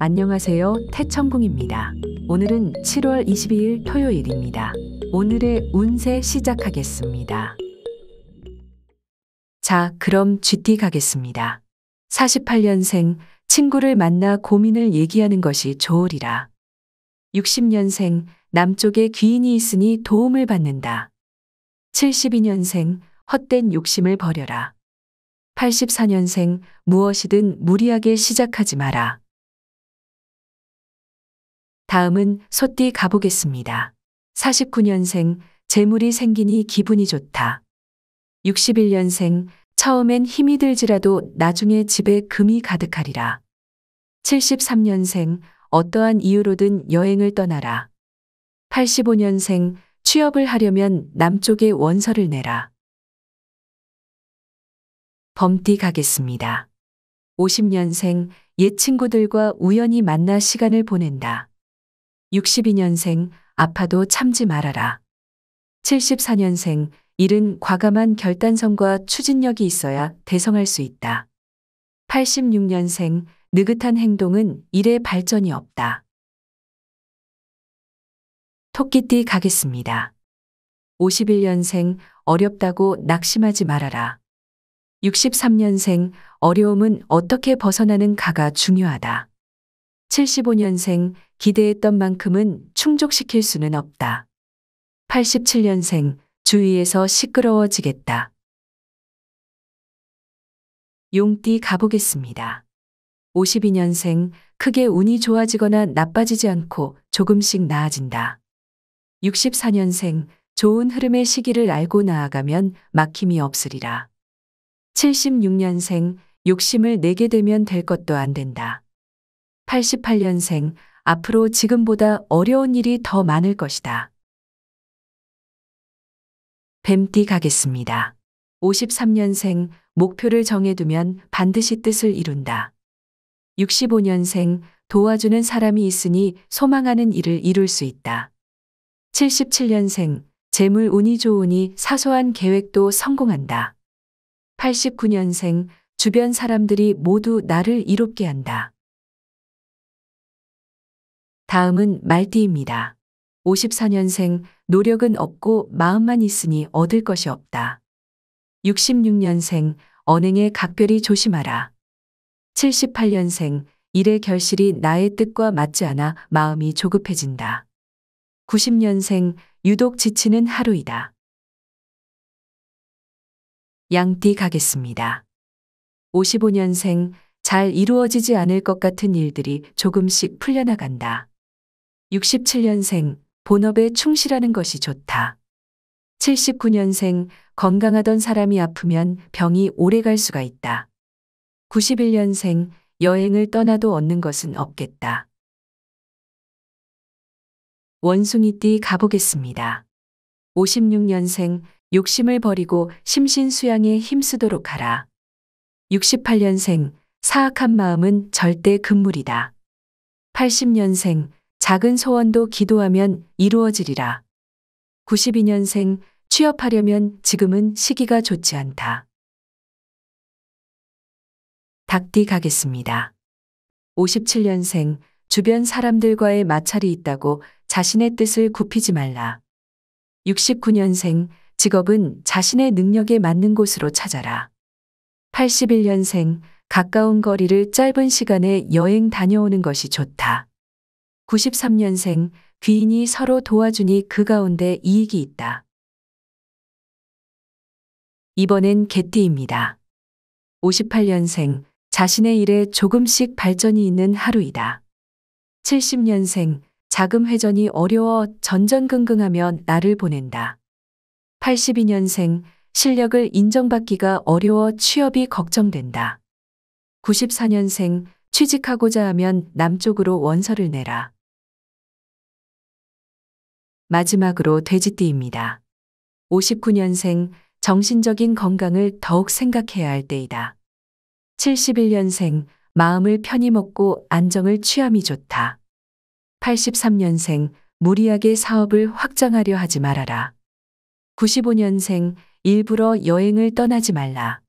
안녕하세요. 태천궁입니다. 오늘은 7월 22일 토요일입니다. 오늘의 운세 시작하겠습니다. 자, 그럼 GT 가겠습니다. 48년생 친구를 만나 고민을 얘기하는 것이 좋으리라. 60년생 남쪽에 귀인이 있으니 도움을 받는다. 72년생 헛된 욕심을 버려라. 84년생 무엇이든 무리하게 시작하지 마라. 다음은 소띠 가보겠습니다. 49년생 재물이 생기니 기분이 좋다. 61년생 처음엔 힘이 들지라도 나중에 집에 금이 가득하리라. 73년생 어떠한 이유로든 여행을 떠나라. 85년생 취업을 하려면 남쪽에 원서를 내라. 범띠 가겠습니다. 50년생 옛 친구들과 우연히 만나 시간을 보낸다. 62년생 아파도 참지 말아라. 74년생 일은 과감한 결단성과 추진력이 있어야 대성할 수 있다. 86년생 느긋한 행동은 일의 발전이 없다. 토끼띠 가겠습니다. 51년생 어렵다고 낙심하지 말아라. 63년생 어려움은 어떻게 벗어나는 가가 중요하다. 75년생 기대했던 만큼은 충족시킬 수는 없다. 87년생 주위에서 시끄러워지겠다. 용띠 가보겠습니다. 52년생 크게 운이 좋아지거나 나빠지지 않고 조금씩 나아진다. 64년생 좋은 흐름의 시기를 알고 나아가면 막힘이 없으리라. 76년생 욕심을 내게 되면 될 것도 안 된다. 88년생 앞으로 지금보다 어려운 일이 더 많을 것이다. 뱀띠 가겠습니다. 53년생 목표를 정해두면 반드시 뜻을 이룬다. 65년생 도와주는 사람이 있으니 소망하는 일을 이룰 수 있다. 77년생 재물 운이 좋으니 사소한 계획도 성공한다. 89년생 주변 사람들이 모두 나를 이롭게 한다. 다음은 말띠입니다. 54년생 노력은 없고 마음만 있으니 얻을 것이 없다. 66년생 언행에 각별히 조심하라. 78년생 일의 결실이 나의 뜻과 맞지 않아 마음이 조급해진다. 90년생 유독 지치는 하루이다. 양띠 가겠습니다. 55년생 잘 이루어지지 않을 것 같은 일들이 조금씩 풀려나간다. 67년생 본업에 충실하는 것이 좋다. 79년생 건강하던 사람이 아프면 병이 오래 갈 수가 있다. 91년생 여행을 떠나도 얻는 것은 없겠다. 원숭이띠 가보겠습니다. 56년생 욕심을 버리고 심신수양에 힘쓰도록 하라. 68년생 사악한 마음은 절대 금물이다. 80년생 작은 소원도 기도하면 이루어지리라. 92년생 취업하려면 지금은 시기가 좋지 않다. 닭띠 가겠습니다. 57년생 주변 사람들과의 마찰이 있다고 자신의 뜻을 굽히지 말라. 69년생 직업은 자신의 능력에 맞는 곳으로 찾아라. 81년생 가까운 거리를 짧은 시간에 여행 다녀오는 것이 좋다. 93년생 귀인이 서로 도와주니 그 가운데 이익이 있다. 이번엔 개띠입니다. 58년생 자신의 일에 조금씩 발전이 있는 하루이다. 70년생 자금 회전이 어려워 전전긍긍하며 나를 보낸다. 82년생 실력을 인정받기가 어려워 취업이 걱정된다. 94년생 취직하고자 하면 남쪽으로 원서를 내라. 마지막으로 돼지띠입니다. 59년생 정신적인 건강을 더욱 생각해야 할 때이다. 71년생 마음을 편히 먹고 안정을 취함이 좋다. 83년생 무리하게 사업을 확장하려 하지 말아라. 95년생 일부러 여행을 떠나지 말라.